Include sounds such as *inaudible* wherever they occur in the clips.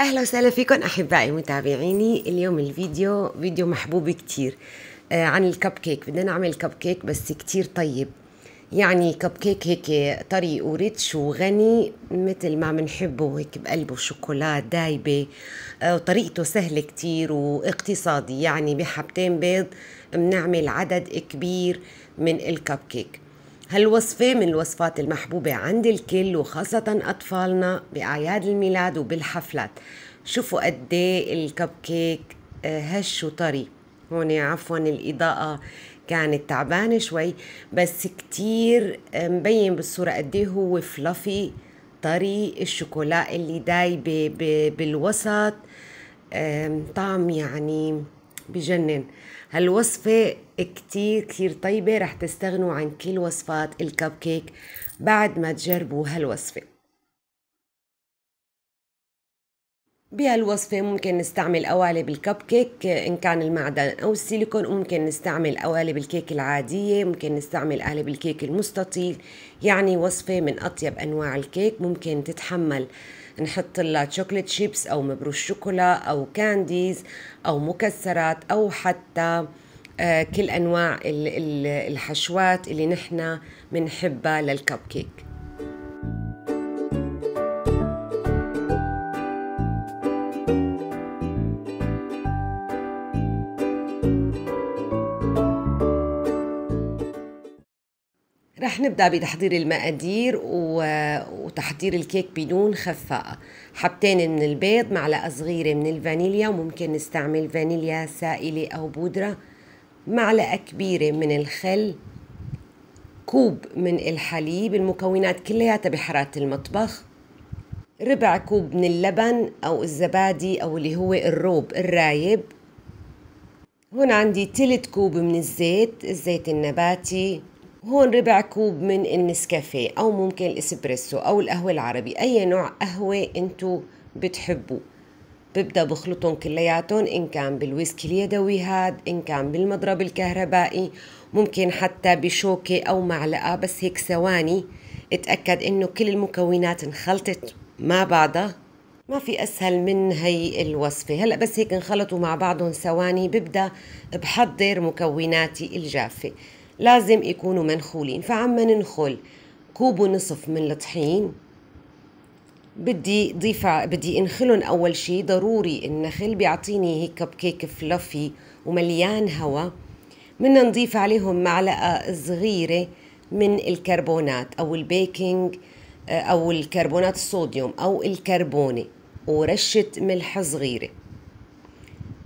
اهلا وسهلا فيكم احبائي متابعيني اليوم الفيديو فيديو محبوب كتير آه عن الكب كيك بدنا نعمل كب كيك بس كتير طيب يعني كب كيك هيك طري وريتش وغني مثل ما بنحبه هيك بقلبه شوكولا دايبه آه وطريقته سهله كتير واقتصادي يعني بحبتين بيض بنعمل عدد كبير من الكب كيك هالوصفة من الوصفات المحبوبة عند الكل وخاصة أطفالنا بأعياد الميلاد وبالحفلات شوفوا قد إيه الكب كيك آه، هش وطري هون عفوا الإضاءة كانت تعبانة شوي بس كتير آه، مبين بالصورة قد إيه هو فلافي طري الشوكولا اللي دايبة بالوسط طعم يعني بجنن هالوصفة كتير كتير طيبة رح تستغنوا عن كل وصفات الكب كيك بعد ما تجربوا هالوصفة بهالوصفة ممكن نستعمل قوالب الكب كيك إن كان المعدن أو السيليكون وممكن نستعمل قوالب الكيك العادية ممكن نستعمل قالب الكيك المستطيل يعني وصفة من أطيب أنواع الكيك ممكن تتحمل نحط لها شوكليت شيبس أو مبروش شوكولا أو كانديز أو مكسرات أو حتى آه، كل أنواع الحشوات اللي نحنا بنحبها للكب كيك رح نبدأ بتحضير المقادير و... وتحضير الكيك بدون خفاقة حبتين من البيض معلقة صغيرة من الفانيليا وممكن نستعمل فانيليا سائلة أو بودرة معلقة كبيرة من الخل كوب من الحليب المكونات كلياتها بحرارة المطبخ ربع كوب من اللبن أو الزبادي أو اللي هو الروب الرايب هون عندي تلت كوب من الزيت الزيت النباتي هون ربع كوب من النسكافيه او ممكن الاسبريسو او القهوه العربي اي نوع قهوه انتو بتحبوا ببدا بخلطهم كلياتهم ان كان بالويسكي اليدوي هاد ان كان بالمضرب الكهربائي ممكن حتى بشوكه او معلقه بس هيك ثواني اتاكد انه كل المكونات انخلطت مع بعضها ما في اسهل من هي الوصفه هلا بس هيك انخلطوا مع بعضهم ثواني ببدا بحضر مكوناتي الجافه لازم يكونوا منخولين فعم ننخل كوب ونصف من الطحين بدي ضيف بدي انخلهم اول شيء ضروري النخل بيعطيني هيك كب كيك فلافي ومليان هواء بدنا نضيف عليهم معلقه صغيره من الكربونات او البيكنج او الكربونات الصوديوم او الكربونه ورشه ملح صغيره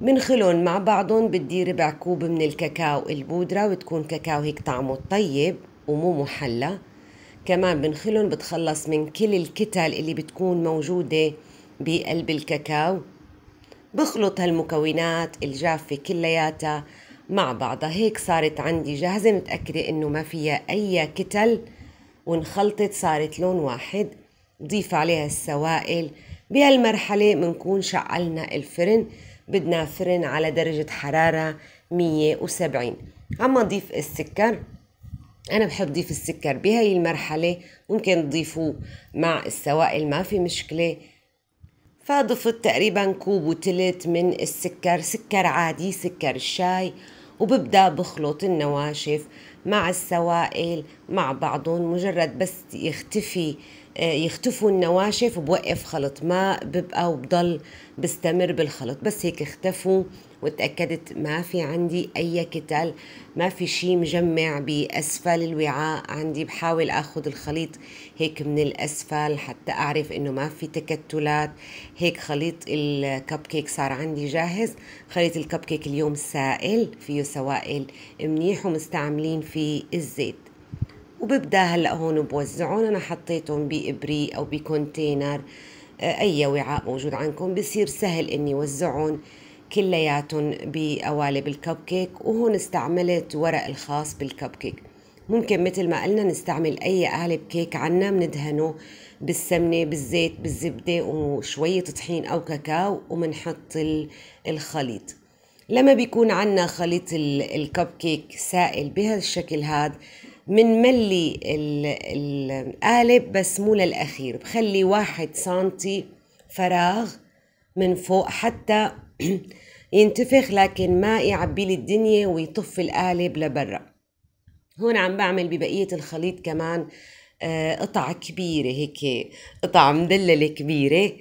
بنخلهم مع بعضهم بدي ربع كوب من الكاكاو البودرة وتكون كاكاو هيك طعمه طيب ومو محلى كمان بنخلهم بتخلص من كل الكتل اللي بتكون موجودة بقلب الكاكاو بخلط هالمكونات الجافة كلياتها مع بعضها هيك صارت عندي جاهزة متأكدة انه ما فيها اي كتل وانخلطت صارت لون واحد ضيف عليها السوائل بهالمرحلة بنكون شعلنا الفرن بدنا فرن على درجة حرارة 170 عم نضيف السكر أنا بحب ضيف السكر بهاي المرحلة ممكن تضيفوه مع السوائل ما في مشكلة فضفت تقريبا كوب وتلت من السكر سكر عادي سكر الشاي وببدأ بخلط النواشف مع السوائل مع بعضهم مجرد بس يختفي يختفوا النواشف وبوقف خلط ما ببقى وبضل بستمر بالخلط بس هيك اختفوا وتأكدت ما في عندي أي كتل ما في شي مجمع بأسفل الوعاء عندي بحاول أخذ الخليط هيك من الأسفل حتى أعرف إنه ما في تكتلات هيك خليط الكب كيك صار عندي جاهز خليط الكب كيك اليوم سائل فيه سوائل منيح ومستعملين فيه الزيت وببدا هلا هون بوزعهم انا حطيتهم بابريق او بكونتينر آه، اي وعاء موجود عندكم بصير سهل اني وزعهم كلياتهم بقوالب الكب كيك وهون استعملت ورق الخاص بالكب كيك ممكن مثل ما قلنا نستعمل اي قالب كيك عنا بندهنه بالسمنه بالزيت بالزبده وشويه طحين او كاكاو وبنحط الخليط لما بيكون عنا خليط الكب كيك سائل بهالشكل هذا منملي القالب بس مو للأخير بخلي واحد سنتي فراغ من فوق حتى *clears throat* ينتفخ لكن ما يعبي لي الدنيا ويطفي القالب لبرا هون عم بعمل ببقية الخليط كمان آه، قطع كبيرة هيك قطع مدللة كبيرة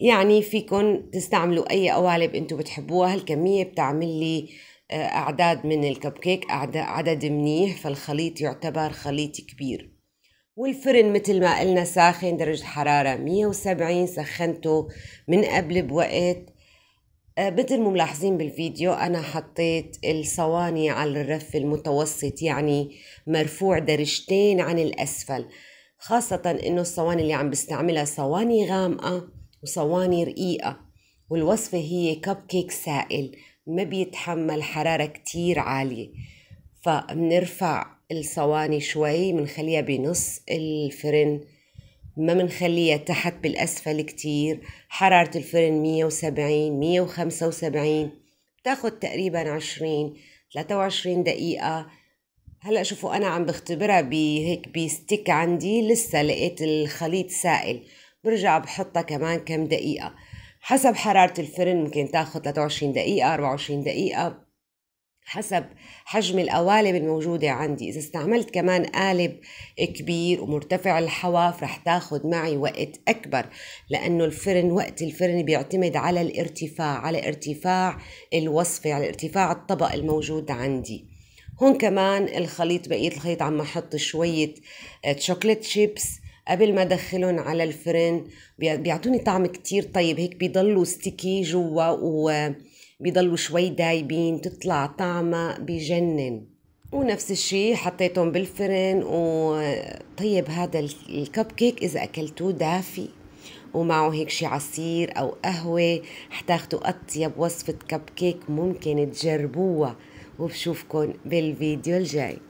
يعني فيكن تستعملوا أي قوالب انتو بتحبوها هالكمية بتعمل لي أعداد من الكب كيك عدد منيح فالخليط يعتبر خليط كبير والفرن مثل ما قلنا ساخن درجة حرارة 170 سخنته من قبل بوقت آه، مثل ما ملاحظين بالفيديو أنا حطيت الصواني على الرف المتوسط يعني مرفوع درجتين عن الأسفل خاصة إنه الصواني اللي عم بستعملها صواني غامقة وصواني رقيقة والوصفة هي كب كيك سائل ما بيتحمل حرارة كتير عالية فبنرفع الصواني شوي بنخليها بنص الفرن ما بنخليها تحت بالأسفل كتير حرارة الفرن 170 175 بتاخد تقريبا 20 23 دقيقة هلا شوفوا أنا عم بختبرها بهيك بستيك عندي لسه لقيت الخليط سائل برجع بحطها كمان كم دقيقة حسب حرارة الفرن ممكن تاخد 23 دقيقة 24 دقيقة حسب حجم القوالب الموجودة عندي إذا استعملت كمان قالب كبير ومرتفع الحواف رح تاخد معي وقت أكبر لأنه الفرن وقت الفرن بيعتمد على الارتفاع على ارتفاع الوصفة على ارتفاع الطبق الموجود عندي هون كمان الخليط بقية الخليط عم أحط شوية تشوكلت آه، شيبس قبل ما ادخلهم على الفرن بيعطوني طعم كتير طيب هيك بيضلوا ستيكي جوا وبيضلوا شوي دايبين تطلع طعمها بجنن ونفس الشيء حطيتهم بالفرن وطيب هذا الكب كيك اذا اكلتوه دافي ومعه هيك شي عصير او قهوه حتاخدوا اطيب وصفه كب كيك ممكن تجربوها وبشوفكن بالفيديو الجاي